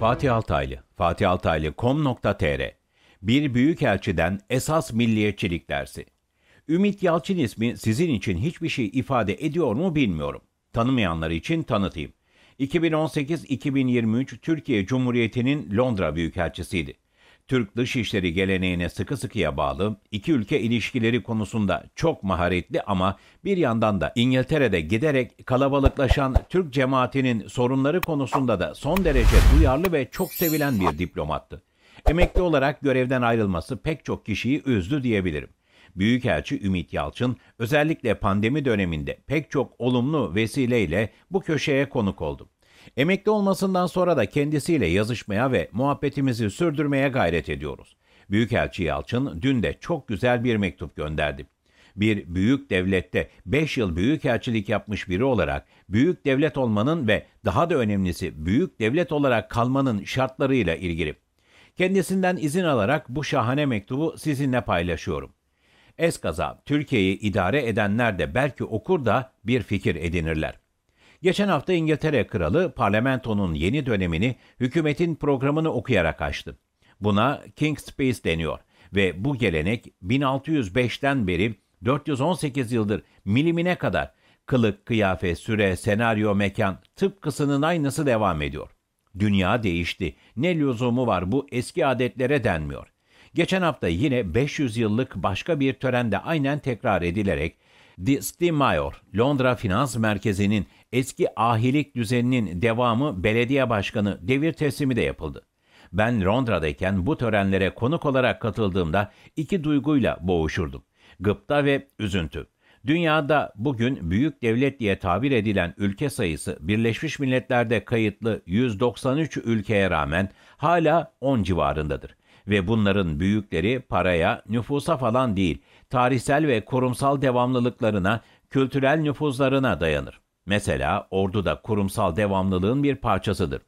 Fatih Altaylı, fatihaltaylı.com.tr Bir Büyükelçiden Esas Milliyetçilik Dersi Ümit Yalçın ismi sizin için hiçbir şey ifade ediyor mu bilmiyorum. Tanımayanlar için tanıtayım. 2018-2023 Türkiye Cumhuriyeti'nin Londra Büyükelçisiydi. Türk dışişleri geleneğine sıkı sıkıya bağlı, iki ülke ilişkileri konusunda çok maharetli ama bir yandan da İngiltere'de giderek kalabalıklaşan Türk cemaatinin sorunları konusunda da son derece duyarlı ve çok sevilen bir diplomattı. Emekli olarak görevden ayrılması pek çok kişiyi üzdü diyebilirim. Büyükelçi Ümit Yalçın özellikle pandemi döneminde pek çok olumlu vesileyle bu köşeye konuk oldum. Emekli olmasından sonra da kendisiyle yazışmaya ve muhabbetimizi sürdürmeye gayret ediyoruz. Büyükelçi Yalçın dün de çok güzel bir mektup gönderdi. Bir büyük devlette 5 yıl büyükelçilik yapmış biri olarak büyük devlet olmanın ve daha da önemlisi büyük devlet olarak kalmanın şartlarıyla ilgili. Kendisinden izin alarak bu şahane mektubu sizinle paylaşıyorum. Eskaza Türkiye'yi idare edenler de belki okur da bir fikir edinirler. Geçen hafta İngiltere Kralı parlamentonun yeni dönemini hükümetin programını okuyarak açtı. Buna King's Speech deniyor ve bu gelenek 1605'ten beri 418 yıldır milimine kadar kılık, kıyafet, süre, senaryo, mekan tıpkısının aynısı devam ediyor. Dünya değişti. Ne lüzumu var bu eski adetlere denmiyor. Geçen hafta yine 500 yıllık başka bir törende aynen tekrar edilerek The Steenmayer, Londra Finans Merkezi'nin eski ahilik düzeninin devamı belediye başkanı devir teslimi de yapıldı. Ben Londra'dayken bu törenlere konuk olarak katıldığımda iki duyguyla boğuşurdum. Gıpta ve üzüntü. Dünyada bugün büyük devlet diye tabir edilen ülke sayısı Birleşmiş Milletler'de kayıtlı 193 ülkeye rağmen hala 10 civarındadır ve bunların büyükleri paraya, nüfusa falan değil, tarihsel ve kurumsal devamlılıklarına, kültürel nüfuzlarına dayanır. Mesela ordu da kurumsal devamlılığın bir parçasıdır.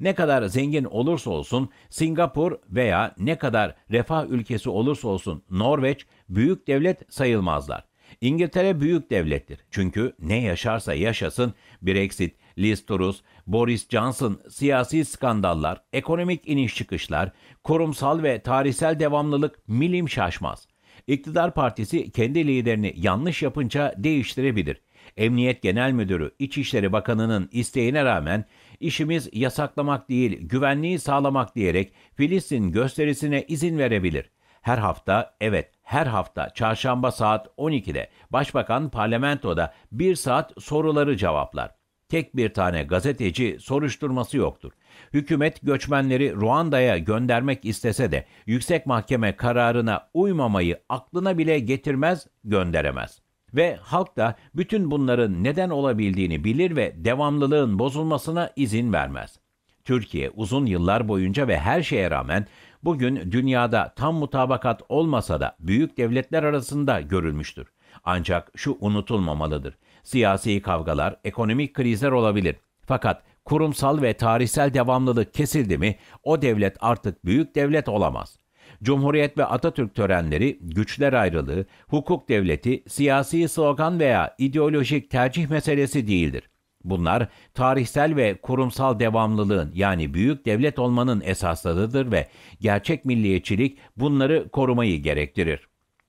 Ne kadar zengin olursa olsun Singapur veya ne kadar refah ülkesi olursa olsun Norveç büyük devlet sayılmazlar. İngiltere büyük devlettir. Çünkü ne yaşarsa yaşasın Brexit, Liz Truss, Boris Johnson, siyasi skandallar, ekonomik iniş çıkışlar, kurumsal ve tarihsel devamlılık milim şaşmaz. İktidar partisi kendi liderini yanlış yapınca değiştirebilir. Emniyet Genel Müdürü İçişleri Bakanı'nın isteğine rağmen işimiz yasaklamak değil güvenliği sağlamak diyerek Filistin gösterisine izin verebilir. Her hafta evet her hafta çarşamba saat 12'de Başbakan parlamentoda bir saat soruları cevaplar. Tek bir tane gazeteci soruşturması yoktur. Hükümet göçmenleri Ruanda'ya göndermek istese de yüksek mahkeme kararına uymamayı aklına bile getirmez, gönderemez. Ve halk da bütün bunların neden olabildiğini bilir ve devamlılığın bozulmasına izin vermez. Türkiye uzun yıllar boyunca ve her şeye rağmen bugün dünyada tam mutabakat olmasa da büyük devletler arasında görülmüştür. Ancak şu unutulmamalıdır. Siyasi kavgalar, ekonomik krizler olabilir. Fakat kurumsal ve tarihsel devamlılık kesildi mi o devlet artık büyük devlet olamaz. Cumhuriyet ve Atatürk törenleri, güçler ayrılığı, hukuk devleti, siyasi slogan veya ideolojik tercih meselesi değildir. Bunlar tarihsel ve kurumsal devamlılığın yani büyük devlet olmanın esaslarıdır ve gerçek milliyetçilik bunları korumayı gerektirir.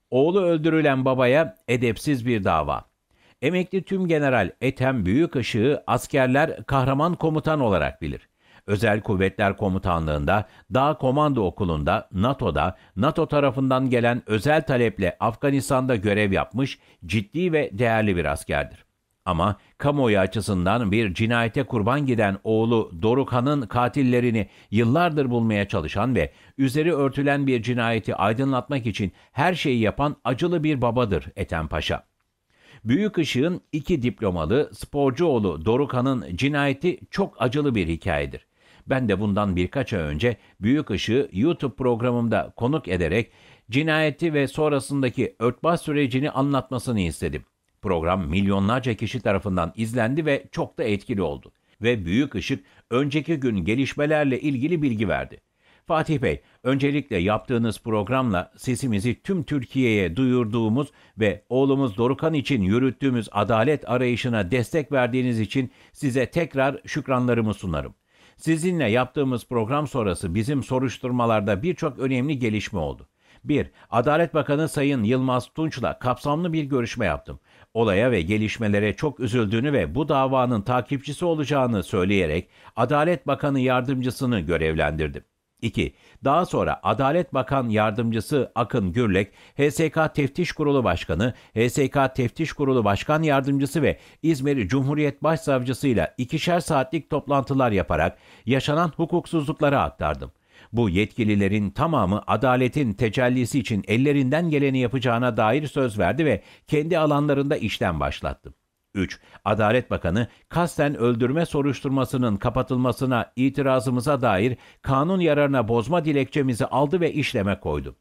Oğlu öldürülen babaya edepsiz bir dava. Emekli tüm general Ethem Büyükışık'ı askerler kahraman komutan olarak bilir. Özel Kuvvetler Komutanlığında, Dağ Komando Okulu'nda, NATO'da, NATO tarafından gelen özel taleple Afganistan'da görev yapmış ciddi ve değerli bir askerdir. Ama kamuoyu açısından bir cinayete kurban giden oğlu Dorukhan'ın katillerini yıllardır bulmaya çalışan ve üzeri örtülen bir cinayeti aydınlatmak için her şeyi yapan acılı bir babadır Ethem Paşa. Büyük Işık'ın iki diplomalı sporcu oğlu Dorukan'ın cinayeti çok acılı bir hikayedir. Ben de bundan birkaç ay önce Büyük Işık'ı YouTube programımda konuk ederek cinayeti ve sonrasındaki örtbas sürecini anlatmasını istedim. Program milyonlarca kişi tarafından izlendi ve çok da etkili oldu. Ve Büyük Işık önceki gün gelişmelerle ilgili bilgi verdi. Fatih Bey, öncelikle yaptığınız programla sesimizi tüm Türkiye'ye duyurduğumuz ve oğlumuz Dorukan için yürüttüğümüz adalet arayışına destek verdiğiniz için size tekrar şükranlarımı sunarım. Sizinle yaptığımız program sonrası bizim soruşturmalarda birçok önemli gelişme oldu. 1. Adalet Bakanı Sayın Yılmaz Tunç'la kapsamlı bir görüşme yaptım. Olaya ve gelişmelere çok üzüldüğünü ve bu davanın takipçisi olacağını söyleyerek Adalet Bakanı yardımcısını görevlendirdim. 2. Daha sonra Adalet Bakan Yardımcısı Akın Gürlek, HSK Teftiş Kurulu Başkanı, HSK Teftiş Kurulu Başkan Yardımcısı ve İzmir Cumhuriyet Başsavcısı ile ikişer saatlik toplantılar yaparak yaşanan hukuksuzlukları aktardım. Bu yetkililerin tamamı adaletin tecellisi için ellerinden geleni yapacağına dair söz verdi ve kendi alanlarında işlem başlattım. 3. Adalet Bakanı kasten öldürme soruşturmasının kapatılmasına itirazımıza dair kanun yararına bozma dilekçemizi aldı ve işleme koydu.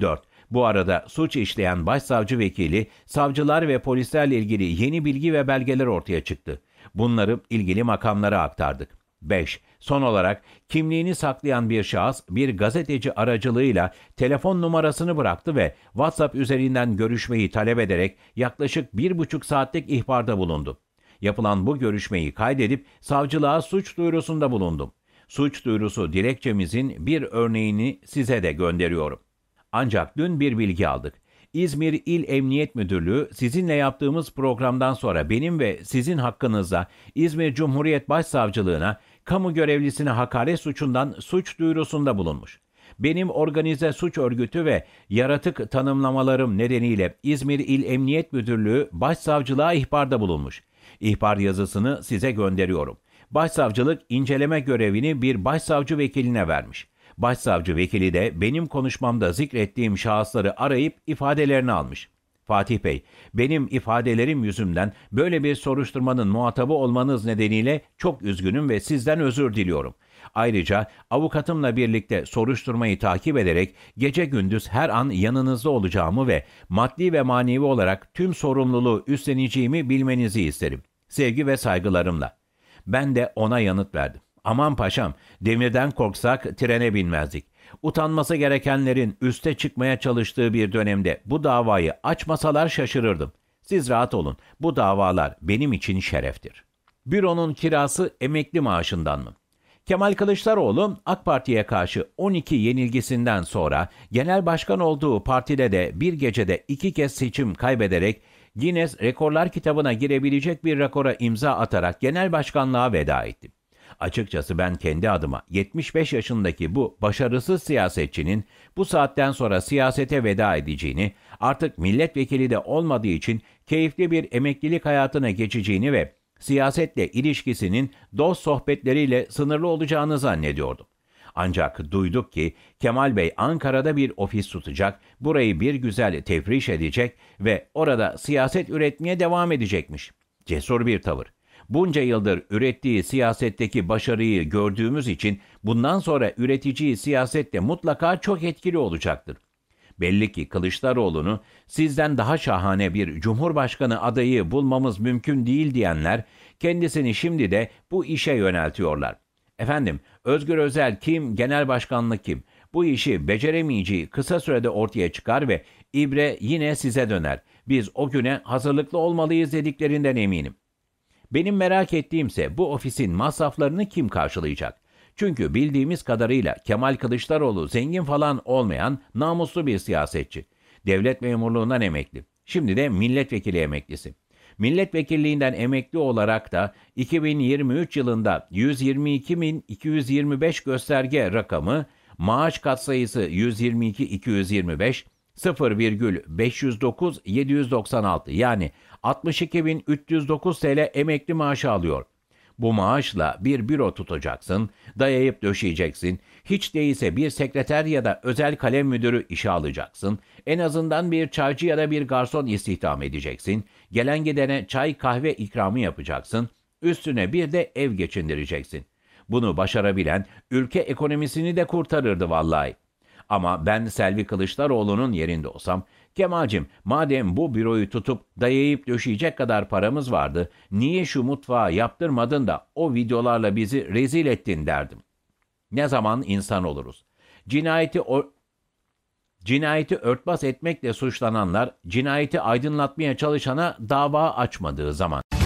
4. Bu arada suç işleyen başsavcı vekili, savcılar ve polislerle ilgili yeni bilgi ve belgeler ortaya çıktı. Bunları ilgili makamlara aktardık. 5. Son olarak kimliğini saklayan bir şahıs bir gazeteci aracılığıyla telefon numarasını bıraktı ve WhatsApp üzerinden görüşmeyi talep ederek yaklaşık bir buçuk saatlik ihbarda bulundu. Yapılan bu görüşmeyi kaydedip savcılığa suç duyurusunda bulundum. Suç duyurusu dilekçemizin bir örneğini size de gönderiyorum. Ancak dün bir bilgi aldık. İzmir İl Emniyet Müdürlüğü sizinle yaptığımız programdan sonra benim ve sizin hakkınızda İzmir Cumhuriyet Başsavcılığına kamu görevlisine hakaret suçundan suç duyurusunda bulunmuş. Benim organize suç örgütü ve yaratık tanımlamalarım nedeniyle İzmir İl Emniyet Müdürlüğü Başsavcılığa ihbarda bulunmuş. İhbar yazısını size gönderiyorum. Başsavcılık inceleme görevini bir başsavcı vekiline vermiş. Başsavcı vekili de benim konuşmamda zikrettiğim şahısları arayıp ifadelerini almış. Fatih Bey, benim ifadelerim yüzünden böyle bir soruşturmanın muhatabı olmanız nedeniyle çok üzgünüm ve sizden özür diliyorum. Ayrıca avukatımla birlikte soruşturmayı takip ederek gece gündüz her an yanınızda olacağımı ve maddi ve manevi olarak tüm sorumluluğu üstleneceğimi bilmenizi isterim. Sevgi ve saygılarımla. Ben de ona yanıt verdim. Aman paşam, demirden korksak trene binmezdik. Utanması gerekenlerin üste çıkmaya çalıştığı bir dönemde bu davayı açmasalar şaşırırdım. Siz rahat olun. Bu davalar benim için şereftir. Büronun kirası emekli maaşından mı? Kemal Kılıçdaroğlu AK Parti'ye karşı 12 yenilgisinden sonra genel başkan olduğu partide de bir gecede iki kez seçim kaybederek Guinness Rekorlar kitabına girebilecek bir rekora imza atarak genel başkanlığa veda etti. Açıkçası ben kendi adıma 75 yaşındaki bu başarısız siyasetçinin bu saatten sonra siyasete veda edeceğini, artık milletvekili de olmadığı için keyifli bir emeklilik hayatına geçeceğini ve siyasetle ilişkisinin dost sohbetleriyle sınırlı olacağını zannediyordum. Ancak duyduk ki Kemal Bey Ankara'da bir ofis tutacak, burayı bir güzel tefriş edecek ve orada siyaset üretmeye devam edecekmiş. Cesur bir tavır. Bunca yıldır ürettiği siyasetteki başarıyı gördüğümüz için bundan sonra üreticiyi siyasette mutlaka çok etkili olacaktır. Belli ki Kılıçdaroğlu'nu sizden daha şahane bir cumhurbaşkanı adayı bulmamız mümkün değil diyenler kendisini şimdi de bu işe yöneltiyorlar. Efendim Özgür Özel kim, genel başkanlık kim? Bu işi beceremeyeceği kısa sürede ortaya çıkar ve ibre yine size döner. Biz o güne hazırlıklı olmalıyız dediklerinden eminim. Benim merak ettiğimse bu ofisin masraflarını kim karşılayacak? Çünkü bildiğimiz kadarıyla Kemal Kılıçdaroğlu zengin falan olmayan namuslu bir siyasetçi. Devlet memurluğundan emekli. Şimdi de milletvekili emeklisi. Milletvekilliğinden emekli olarak da 2023 yılında 122.225 gösterge rakamı, maaş katsayısı 122.225, 0,509 796 yani 62.309 TL emekli maaşı alıyor. Bu maaşla bir büro tutacaksın, dayayıp döşeyeceksin, hiç değilse bir sekreter ya da özel kalem müdürü işe alacaksın, en azından bir çaycı ya da bir garson istihdam edeceksin, gelen gidene çay kahve ikramı yapacaksın, üstüne bir de ev geçindireceksin. Bunu başarabilen ülke ekonomisini de kurtarırdı vallahi. Ama ben Selvi Kılıçdaroğlu'nun yerinde olsam, Kemal'cim madem bu büroyu tutup dayayıp döşeyecek kadar paramız vardı, niye şu mutfağı yaptırmadın da o videolarla bizi rezil ettin derdim. Ne zaman insan oluruz? Cinayeti o Cinayeti örtbas etmekle suçlananlar, cinayeti aydınlatmaya çalışana dava açmadığı zaman.